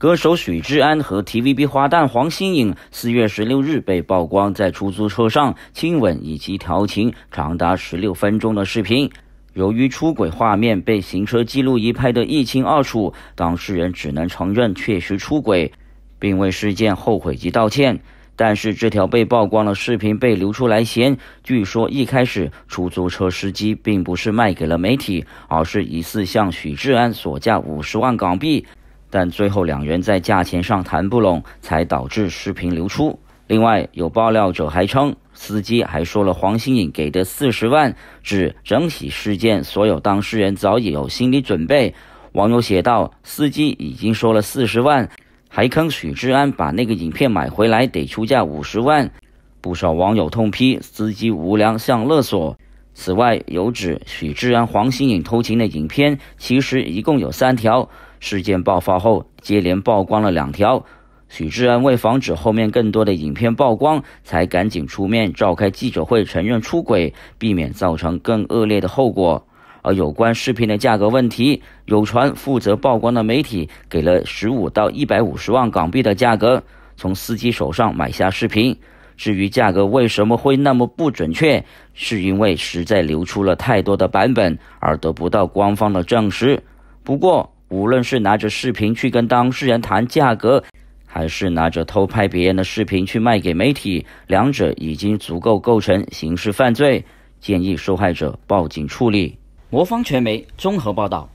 歌手许志安和 TVB 花旦黄心颖四月十六日被曝光在出租车上亲吻以及调情长达十六分钟的视频。由于出轨画面被行车记录仪拍得一清二楚，当事人只能承认确实出轨，并为事件后悔及道歉。但是，这条被曝光的视频被流出来前，据说一开始出租车司机并不是卖给了媒体，而是疑似向许志安索价五十万港币。但最后两人在价钱上谈不拢，才导致视频流出。另外，有爆料者还称，司机还说了黄心颖给的四十万。指整体事件，所有当事人早已有心理准备。网友写道：“司机已经说了四十万，还坑许志安，把那个影片买回来得出价五十万。”不少网友痛批司机无良，像勒索。此外，有指许志安、黄心颖偷情的影片，其实一共有三条。事件爆发后，接连曝光了两条。许志安为防止后面更多的影片曝光，才赶紧出面召开记者会承认出轨，避免造成更恶劣的后果。而有关视频的价格问题，有传负责曝光的媒体给了十五到一百五十万港币的价格，从司机手上买下视频。至于价格为什么会那么不准确，是因为实在流出了太多的版本而得不到官方的证实。不过，无论是拿着视频去跟当事人谈价格，还是拿着偷拍别人的视频去卖给媒体，两者已经足够构成刑事犯罪，建议受害者报警处理。魔方传媒综合报道。